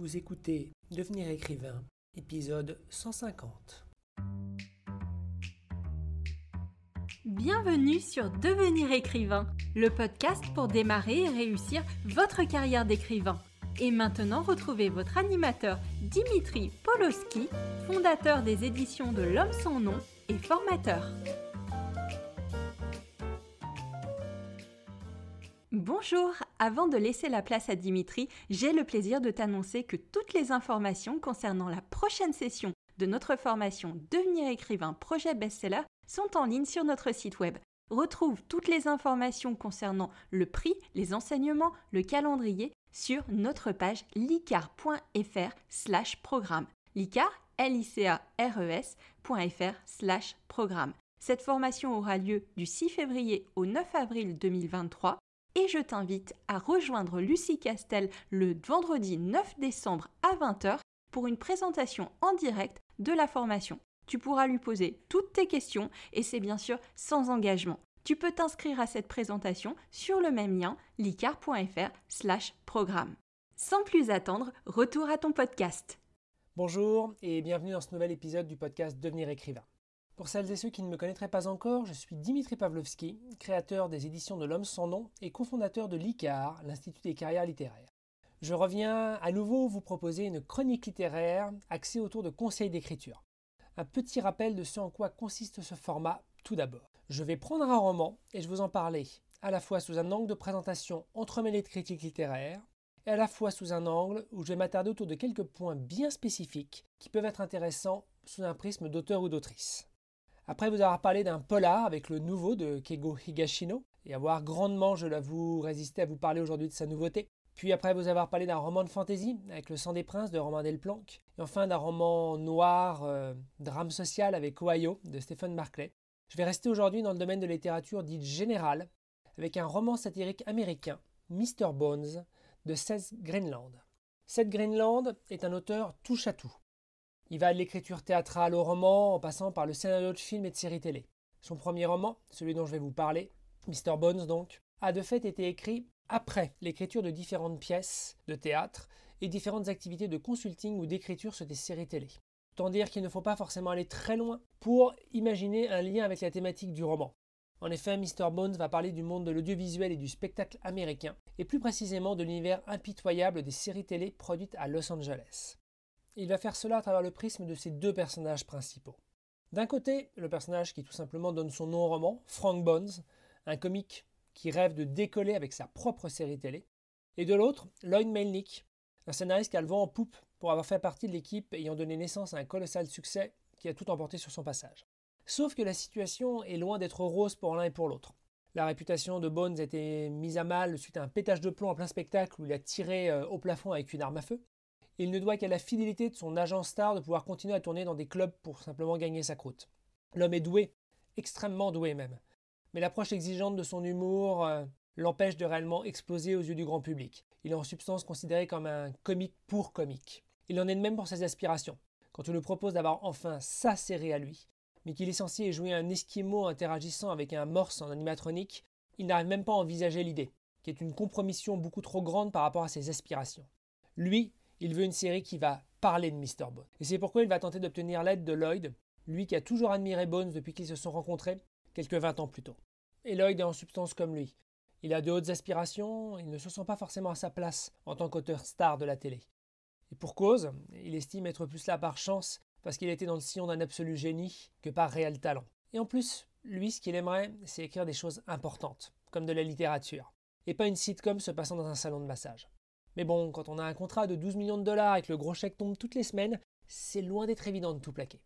Vous écoutez Devenir écrivain, épisode 150. Bienvenue sur Devenir écrivain, le podcast pour démarrer et réussir votre carrière d'écrivain. Et maintenant, retrouvez votre animateur Dimitri Poloski, fondateur des éditions de L'homme sans nom et formateur. Bonjour avant de laisser la place à Dimitri, j'ai le plaisir de t'annoncer que toutes les informations concernant la prochaine session de notre formation Devenir écrivain projet best-seller sont en ligne sur notre site web. Retrouve toutes les informations concernant le prix, les enseignements, le calendrier sur notre page licar.fr programme. Licar, l i e programme. Cette formation aura lieu du 6 février au 9 avril 2023 et je t'invite à rejoindre Lucie Castel le vendredi 9 décembre à 20h pour une présentation en direct de la formation. Tu pourras lui poser toutes tes questions et c'est bien sûr sans engagement. Tu peux t'inscrire à cette présentation sur le même lien licar.fr/slash programme. Sans plus attendre, retour à ton podcast. Bonjour et bienvenue dans ce nouvel épisode du podcast Devenir écrivain. Pour celles et ceux qui ne me connaîtraient pas encore, je suis Dimitri Pavlovski, créateur des éditions de l'Homme sans nom et cofondateur de l'ICAR, l'Institut des carrières littéraires. Je reviens à nouveau vous proposer une chronique littéraire axée autour de conseils d'écriture. Un petit rappel de ce en quoi consiste ce format tout d'abord. Je vais prendre un roman et je vous en parler, à la fois sous un angle de présentation entremêlé de critiques littéraires, et à la fois sous un angle où je vais m'attarder autour de quelques points bien spécifiques qui peuvent être intéressants sous un prisme d'auteur ou d'autrice. Après vous avoir parlé d'un polar avec le nouveau de Keigo Higashino, et avoir grandement, je l'avoue, résisté à vous parler aujourd'hui de sa nouveauté, puis après vous avoir parlé d'un roman de fantasy avec Le sang des princes de Romain Delplanque, et enfin d'un roman noir, euh, drame social avec Ohio de Stephen Barclay, je vais rester aujourd'hui dans le domaine de littérature dite générale, avec un roman satirique américain, Mr. Bones, de Seth Greenland. Seth Greenland est un auteur touche à tout. Il va de l'écriture théâtrale au roman, en passant par le scénario de films et de séries télé. Son premier roman, celui dont je vais vous parler, Mr. Bones donc, a de fait été écrit après l'écriture de différentes pièces de théâtre et différentes activités de consulting ou d'écriture sur des séries télé. Tant dire qu'il ne faut pas forcément aller très loin pour imaginer un lien avec la thématique du roman. En effet, Mr. Bones va parler du monde de l'audiovisuel et du spectacle américain, et plus précisément de l'univers impitoyable des séries télé produites à Los Angeles il va faire cela à travers le prisme de ses deux personnages principaux. D'un côté, le personnage qui tout simplement donne son nom au roman, Frank Bones, un comique qui rêve de décoller avec sa propre série télé, et de l'autre, Lloyd Melnick, un scénariste qui a le vent en poupe pour avoir fait partie de l'équipe ayant donné naissance à un colossal succès qui a tout emporté sur son passage. Sauf que la situation est loin d'être rose pour l'un et pour l'autre. La réputation de Bones a été mise à mal suite à un pétage de plomb en plein spectacle où il a tiré euh, au plafond avec une arme à feu il ne doit qu'à la fidélité de son agent star de pouvoir continuer à tourner dans des clubs pour simplement gagner sa croûte. L'homme est doué, extrêmement doué même. Mais l'approche exigeante de son humour euh, l'empêche de réellement exploser aux yeux du grand public. Il est en substance considéré comme un comique pour comique. Il en est de même pour ses aspirations. Quand on lui propose d'avoir enfin sa série à lui, mais qu'il est censé jouer un esquimau interagissant avec un morse en animatronique, il n'arrive même pas à envisager l'idée, qui est une compromission beaucoup trop grande par rapport à ses aspirations. Lui, il veut une série qui va parler de Mr. Bones. Et c'est pourquoi il va tenter d'obtenir l'aide de Lloyd, lui qui a toujours admiré Bones depuis qu'ils se sont rencontrés, quelques 20 ans plus tôt. Et Lloyd est en substance comme lui. Il a de hautes aspirations, il ne se sent pas forcément à sa place en tant qu'auteur star de la télé. Et pour cause, il estime être plus là par chance, parce qu'il était dans le sillon d'un absolu génie, que par réel talent. Et en plus, lui, ce qu'il aimerait, c'est écrire des choses importantes, comme de la littérature, et pas une sitcom se passant dans un salon de massage. Mais bon, quand on a un contrat de 12 millions de dollars et que le gros chèque tombe toutes les semaines, c'est loin d'être évident de tout plaquer.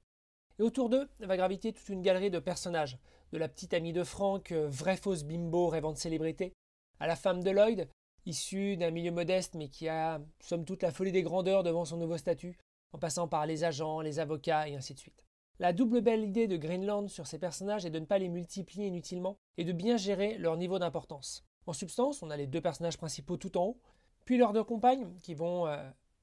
Et autour d'eux va graviter toute une galerie de personnages, de la petite amie de Franck, euh, vraie fausse bimbo rêvant de célébrité, à la femme de Lloyd, issue d'un milieu modeste mais qui a, somme toute, la folie des grandeurs devant son nouveau statut, en passant par les agents, les avocats et ainsi de suite. La double belle idée de Greenland sur ces personnages est de ne pas les multiplier inutilement et de bien gérer leur niveau d'importance. En substance, on a les deux personnages principaux tout en haut, puis leurs deux compagnes, qui vont euh,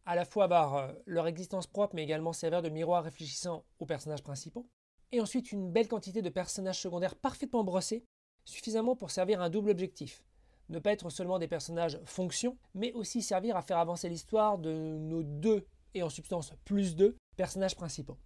à la fois avoir euh, leur existence propre, mais également servir de miroir réfléchissant aux personnages principaux. Et ensuite une belle quantité de personnages secondaires parfaitement brossés, suffisamment pour servir un double objectif. Ne pas être seulement des personnages fonction, mais aussi servir à faire avancer l'histoire de nos deux, et en substance plus deux, personnages principaux.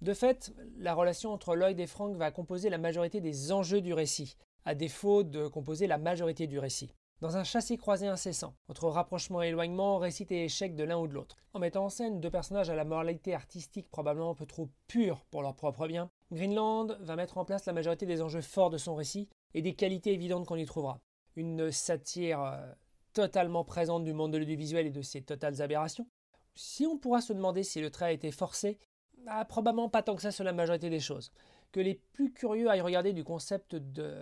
De fait, la relation entre Lloyd et Frank va composer la majorité des enjeux du récit, à défaut de composer la majorité du récit. Dans un châssis-croisé incessant, entre rapprochement et éloignement, récit et échec de l'un ou de l'autre, en mettant en scène deux personnages à la moralité artistique probablement un peu trop pure pour leur propre bien, Greenland va mettre en place la majorité des enjeux forts de son récit et des qualités évidentes qu'on y trouvera. Une satire euh, totalement présente du monde de l'audiovisuel et de ses totales aberrations. Si on pourra se demander si le trait a été forcé, ah, probablement pas tant que ça sur la majorité des choses que les plus curieux aillent regarder du concept de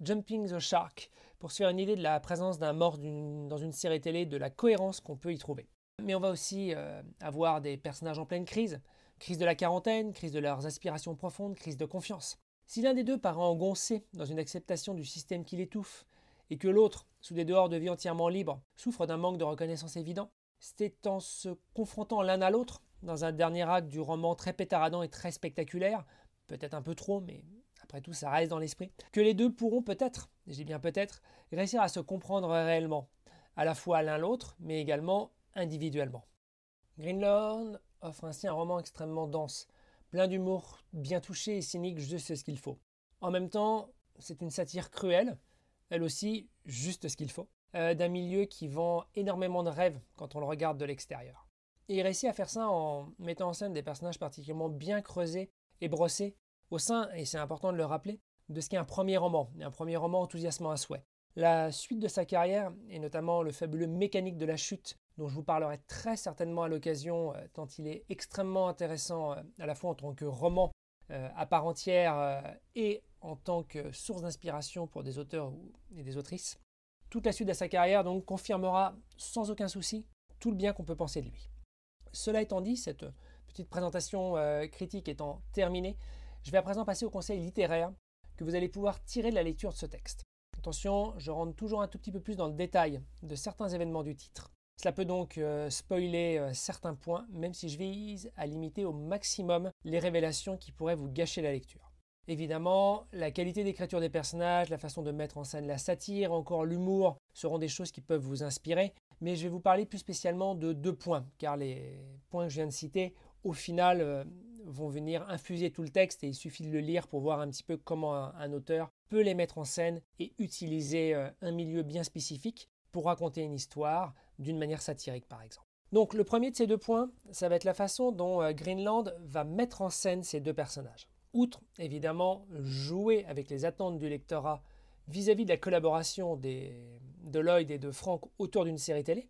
Jumping the Shark pour se faire une idée de la présence d'un mort dans une série télé, de la cohérence qu'on peut y trouver. Mais on va aussi euh, avoir des personnages en pleine crise, crise de la quarantaine, crise de leurs aspirations profondes, crise de confiance. Si l'un des deux paraît engoncé dans une acceptation du système qui l'étouffe, et que l'autre, sous des dehors de vie entièrement libre, souffre d'un manque de reconnaissance évident, c'est en se confrontant l'un à l'autre, dans un dernier acte du roman très pétaradant et très spectaculaire, peut-être un peu trop, mais après tout, ça reste dans l'esprit, que les deux pourront peut-être, j'ai bien peut-être, réussir à se comprendre réellement, à la fois l'un l'autre, mais également individuellement. Greenlaw offre ainsi un roman extrêmement dense, plein d'humour, bien touché et cynique, juste ce qu'il faut. En même temps, c'est une satire cruelle, elle aussi, juste ce qu'il faut, euh, d'un milieu qui vend énormément de rêves quand on le regarde de l'extérieur. Et il réussit à faire ça en mettant en scène des personnages particulièrement bien creusés est brossé au sein, et c'est important de le rappeler, de ce qui est un premier roman, un premier roman enthousiasmant à souhait. La suite de sa carrière, et notamment le fabuleux Mécanique de la chute, dont je vous parlerai très certainement à l'occasion, euh, tant il est extrêmement intéressant euh, à la fois en tant que roman euh, à part entière et en tant que source d'inspiration pour des auteurs et des autrices. Toute la suite de sa carrière donc confirmera sans aucun souci tout le bien qu'on peut penser de lui. Cela étant dit, cette présentation euh, critique étant terminée, je vais à présent passer au conseil littéraire que vous allez pouvoir tirer de la lecture de ce texte. Attention, je rentre toujours un tout petit peu plus dans le détail de certains événements du titre. Cela peut donc euh, spoiler euh, certains points, même si je vise à limiter au maximum les révélations qui pourraient vous gâcher la lecture. Évidemment, la qualité d'écriture des personnages, la façon de mettre en scène la satire, encore l'humour, seront des choses qui peuvent vous inspirer, mais je vais vous parler plus spécialement de deux points, car les points que je viens de citer au final euh, vont venir infuser tout le texte et il suffit de le lire pour voir un petit peu comment un, auteur peut les mettre en scène et utiliser euh, un milieu bien spécifique pour raconter une histoire d'une manière satirique par exemple. Donc le premier de ces deux points, ça va être la façon dont euh, Greenland va mettre en scène ces deux personnages. Outre évidemment jouer avec les attentes du lectorat vis-à-vis de la collaboration de Lloyd et de Frank autour d'une série télé,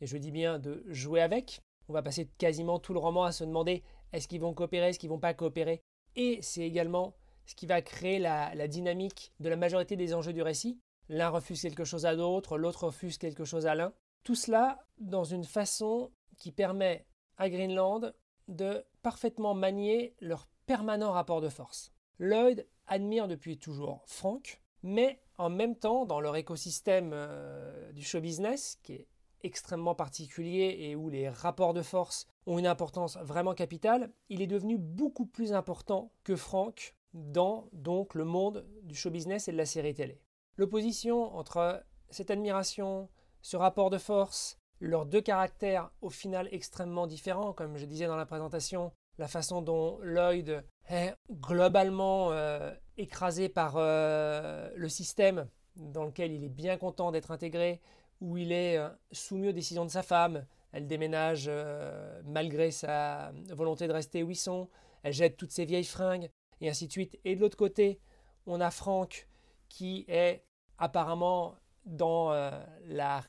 et je dis bien de jouer avec, on va passer quasiment tout le roman à se demander est-ce qu'ils vont coopérer, est-ce qu'ils vont pas coopérer. Et c'est également ce qui va créer la, dynamique de la majorité des enjeux du récit. L'un refuse quelque chose à l'autre, l'autre refuse quelque chose à l'un. Tout cela dans une façon qui permet à Greenland de parfaitement manier leur permanent rapport de force. Lloyd admire depuis toujours Frank, mais en même temps, dans leur écosystème euh, du show business, qui est extrêmement particulier et où les rapports de force ont une importance vraiment capitale, il est devenu beaucoup plus important que Frank dans donc le monde du show business et de la série télé. L'opposition entre cette admiration, ce rapport de force, leurs deux caractères au final extrêmement différents, comme je disais dans la présentation, la façon dont Lloyd est globalement euh, écrasé par euh, le système dans lequel il est bien content d'être intégré, où il est euh, soumis aux décisions de sa femme. Elle déménage euh, malgré sa volonté de rester où ils sont. Elle jette toutes ses vieilles fringues et ainsi de suite. Et de l'autre côté, on a Franck qui est apparemment dans euh, la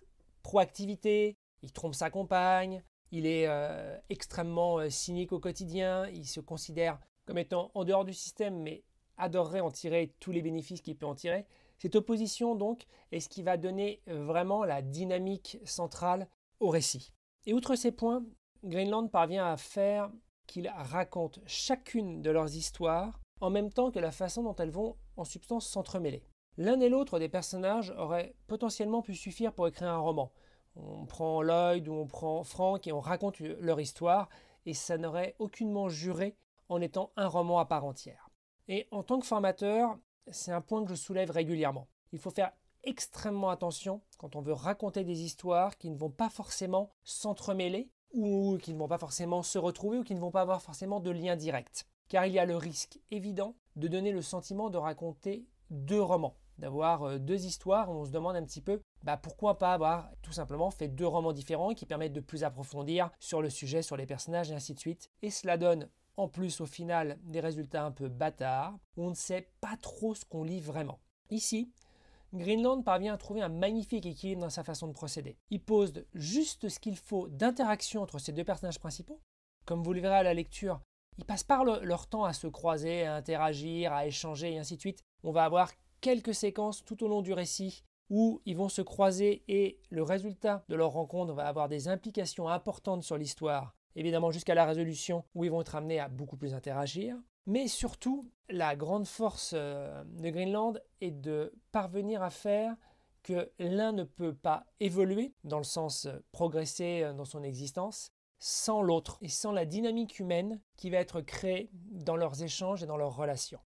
proactivité. Il trompe sa compagne. Il est extrêmement cynique au quotidien. Il se considère comme étant en dehors du système, mais adorerait en tirer tous les bénéfices qu'il peut en tirer. Cette opposition donc est ce qui va donner euh, vraiment la dynamique centrale au récit. Et outre ces points, Greenland parvient à faire qu'ils racontent chacune de leurs histoires en même temps que la façon dont elles vont en substance s'entremêler. L'un et l'autre des personnages auraient potentiellement pu suffire pour écrire un roman. On prend Lloyd ou on prend Frank et on raconte euh, leur histoire et ça n'aurait aucunement juré en étant un roman à part entière. Et en tant que formateur, c'est un point que je soulève régulièrement. Il faut faire extrêmement attention quand on veut raconter des histoires qui ne vont pas forcément s'entremêler ou qui ne vont pas forcément se retrouver ou qui ne vont pas avoir forcément de lien direct. Car il y a le risque évident de donner le sentiment de raconter deux romans, d'avoir euh, deux histoires où on se demande un petit peu bah pourquoi pas avoir tout simplement fait deux romans différents qui permettent de plus approfondir sur le sujet, sur les personnages et ainsi de suite. Et cela donne en plus, au final, des résultats un peu bâtards. On ne sait pas trop ce qu'on lit vraiment. Ici, Greenland parvient à trouver un magnifique équilibre dans sa façon de procéder. Il pose juste ce qu'il faut d'interaction entre ces deux personnages principaux. Comme vous le verrez à la lecture, ils passent par leur temps à se croiser, à interagir, à échanger et ainsi de suite. On va avoir quelques séquences tout au long du récit où ils vont se croiser et le résultat de leur rencontre va avoir des implications importantes sur l'histoire évidemment jusqu'à la résolution où ils vont être amenés à beaucoup plus interagir. Mais surtout, la grande force euh, de Greenland est de parvenir à faire que l'un ne peut pas évoluer, dans le sens euh, progresser euh, dans son existence, sans l'autre et sans la dynamique humaine qui va être créée dans leurs échanges et dans leurs relations.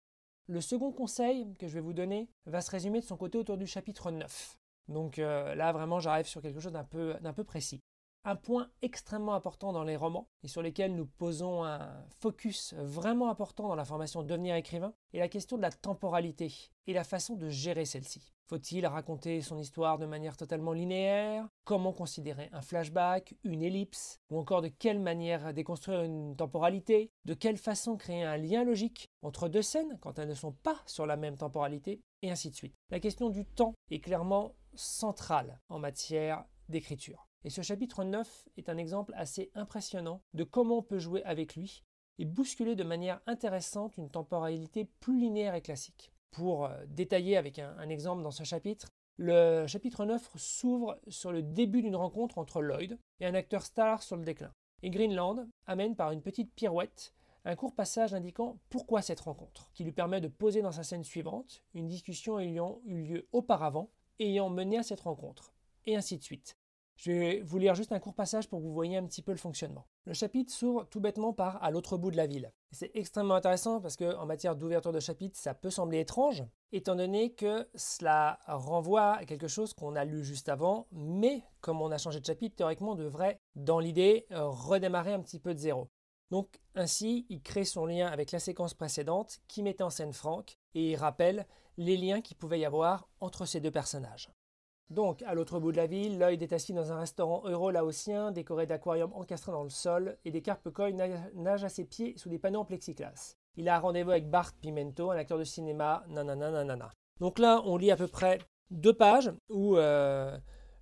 Le second conseil que je vais vous donner va se résumer de son côté autour du chapitre 9. Donc là, vraiment, j'arrive sur quelque chose d'un peu précis un point extrêmement important dans les romans et sur lesquels nous posons un focus vraiment important dans la formation de devenir écrivain est la question de la temporalité et la façon de gérer celle-ci. Faut-il raconter son histoire de manière totalement linéaire Comment considérer un flashback, une ellipse Ou encore de quelle manière déconstruire une temporalité De quelle façon créer un lien logique entre deux scènes quand elles ne sont pas sur la même temporalité Et ainsi de suite. La question du temps est clairement centrale en matière d'écriture. Et ce chapitre 9 est un exemple assez impressionnant de comment on peut jouer avec lui et bousculer de manière intéressante une temporalité plus linéaire et classique. Pour euh, détailler avec un, exemple dans ce chapitre, le chapitre 9 s'ouvre sur le début d'une rencontre entre Lloyd et un acteur star sur le déclin. Et Greenland amène par une petite pirouette un court passage indiquant pourquoi cette rencontre, qui lui permet de poser dans sa scène suivante une discussion ayant eu lieu auparavant, ayant mené à cette rencontre, et ainsi de suite. Je vais vous lire juste un court passage pour que vous voyez un petit peu le fonctionnement. Le chapitre s'ouvre tout bêtement par à l'autre bout de la ville. C'est extrêmement intéressant parce que en matière d'ouverture de chapitre, ça peut sembler étrange, étant donné que cela renvoie à quelque chose qu'on a lu juste avant, mais comme on a changé de chapitre, théoriquement, on devrait, dans l'idée, redémarrer un petit peu de zéro. Donc ainsi, il crée son lien avec la séquence précédente qui mettait en scène Franck et il rappelle les liens qu'il pouvait y avoir entre ces deux personnages. Donc, à l'autre bout de la ville, Lloyd est assis dans un restaurant euro-laotien décoré d'aquariums encastrés dans le sol et des carpes koi nagent à ses pieds sous des panneaux en plexiglas. Il a rendez-vous avec Bart Pimento, un acteur de cinéma, nanananana. Donc là, on lit à peu près deux pages où euh,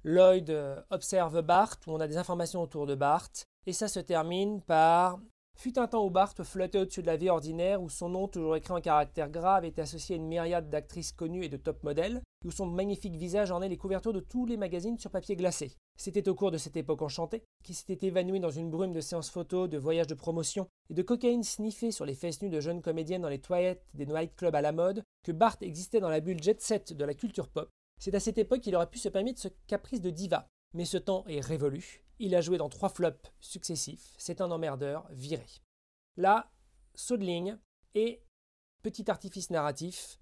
Lloyd observe Bart, où on a des informations autour de Bart, et ça se termine par fut un temps où Bart flottait au-dessus de la vie ordinaire, où son nom, toujours écrit en caractère grave, était associé à une myriade d'actrices connues et de top modèles, où son magnifique visage ornait les couvertures de tous les magazines sur papier glacé. C'était au cours de cette époque enchantée, qui s'était évanouie dans une brume de séances photos, de voyages de promotion, et de cocaïne sniffée sur les fesses nues de jeunes comédiennes dans les toilettes des nightclubs à la mode, que Bart existait dans la bulle jet-set de la culture pop. C'est à cette époque qu'il aurait pu se permettre ce caprice de diva. Mais ce temps est révolu, il a joué dans trois flops successifs. C'est un emmerdeur viré. Là, saut de ligne et petit artifice narratif.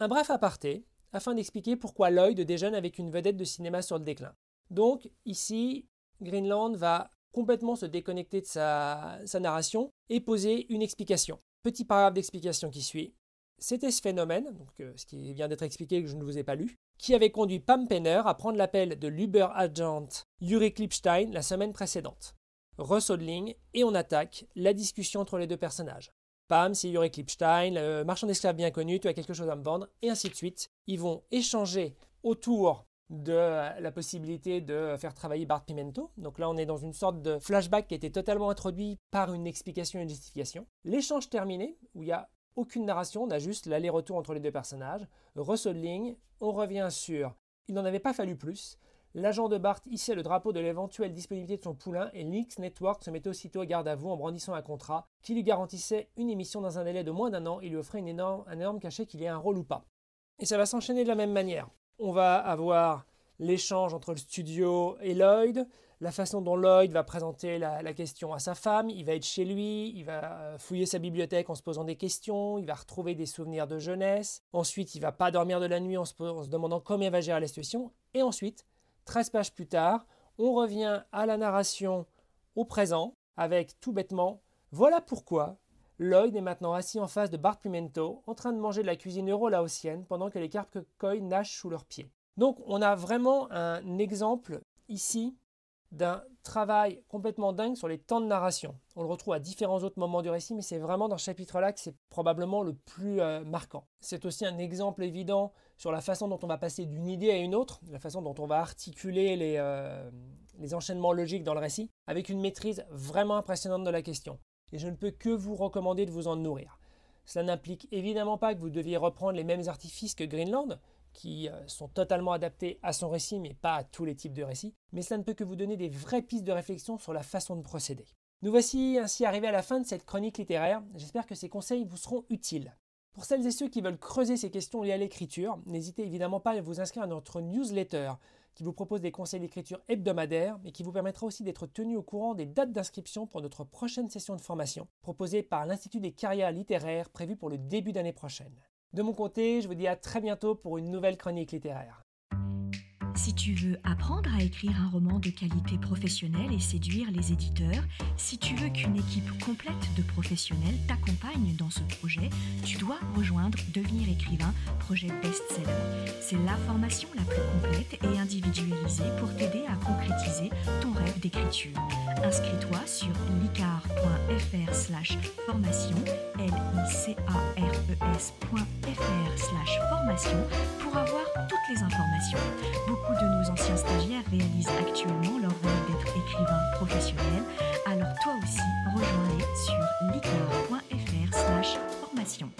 Un bref aparté afin d'expliquer pourquoi Lloyd déjeune avec une vedette de cinéma sur le déclin. Donc, ici, Greenland va complètement se déconnecter de sa, narration et poser une explication. Petit paragraphe d'explication qui suit. C'était ce phénomène, donc, euh, ce qui vient d'être expliqué que je ne vous ai pas lu, qui avait conduit Pam Penner à prendre l'appel de l'Uber-agent Yuri Klipstein la semaine précédente. Resodling et on attaque la discussion entre les deux personnages. Pam, c'est Yuri Klipstein, le marchand d'esclaves bien connu, tu as quelque chose à me vendre, et ainsi de suite. Ils vont échanger autour de la possibilité de faire travailler Bart Pimento. Donc là, on est dans une sorte de flashback qui était totalement introduit par une explication et une justification. L'échange terminé, où il y a aucune narration, on a juste l'aller-retour entre les deux personnages. Russell on revient sur Il n'en avait pas fallu plus. L'agent de Bart hissait le drapeau de l'éventuelle disponibilité de son poulain et Lynx Network se mettait aussitôt à garde à vous en brandissant un contrat qui lui garantissait une émission dans un délai de moins d'un an et lui offrait énorme, un énorme cachet qu'il ait un rôle ou pas. Et ça va s'enchaîner de la même manière. On va avoir l'échange entre le studio et Lloyd, la façon dont Lloyd va présenter la, question à sa femme, il va être chez lui, il va euh, fouiller sa bibliothèque en se posant des questions, il va retrouver des souvenirs de jeunesse, ensuite il va pas dormir de la nuit en se, demandant comment il va gérer la situation, et ensuite, 13 pages plus tard, on revient à la narration au présent avec tout bêtement, voilà pourquoi Lloyd est maintenant assis en face de Bart Pimento, en train de manger de la cuisine euro-laotienne pendant que les carpes koi nagent sous leurs pieds. Donc on a vraiment un exemple ici d'un travail complètement dingue sur les temps de narration. On le retrouve à différents autres moments du récit, mais c'est vraiment dans ce chapitre-là que c'est probablement le plus euh, marquant. C'est aussi un exemple évident sur la façon dont on va passer d'une idée à une autre, la façon dont on va articuler les, euh, les enchaînements logiques dans le récit, avec une maîtrise vraiment impressionnante de la question. Et je ne peux que vous recommander de vous en nourrir. Cela n'implique évidemment pas que vous deviez reprendre les mêmes artifices que Greenland, qui euh, sont totalement adaptés à son récit, mais pas à tous les types de récits, mais cela ne peut que vous donner des vraies pistes de réflexion sur la façon de procéder. Nous voici ainsi arrivés à la fin de cette chronique littéraire, j'espère que ces conseils vous seront utiles. Pour celles et ceux qui veulent creuser ces questions liées à l'écriture, n'hésitez évidemment pas à vous inscrire à notre newsletter qui vous propose des conseils d'écriture hebdomadaires et qui vous permettra aussi d'être tenu au courant des dates d'inscription pour notre prochaine session de formation proposée par l'Institut des carrières littéraires prévue pour le début d'année prochaine. De mon côté, je vous dis à très bientôt pour une nouvelle chronique littéraire. Si tu veux apprendre à écrire un roman de qualité professionnelle et séduire les éditeurs, si tu veux qu'une équipe complète de professionnels t'accompagne dans ce projet, tu dois rejoindre Devenir écrivain, projet best-seller. C'est la formation la plus complète et individualisé pour t'aider à concrétiser ton rêve d'écriture. Inscris-toi sur licar.fr slash formation, l i formation pour avoir toutes les informations. Beaucoup de nos anciens stagiaires réalisent actuellement leur rêve d'être écrivain professionnel, alors toi aussi, rejoins-les sur licar.fr formation.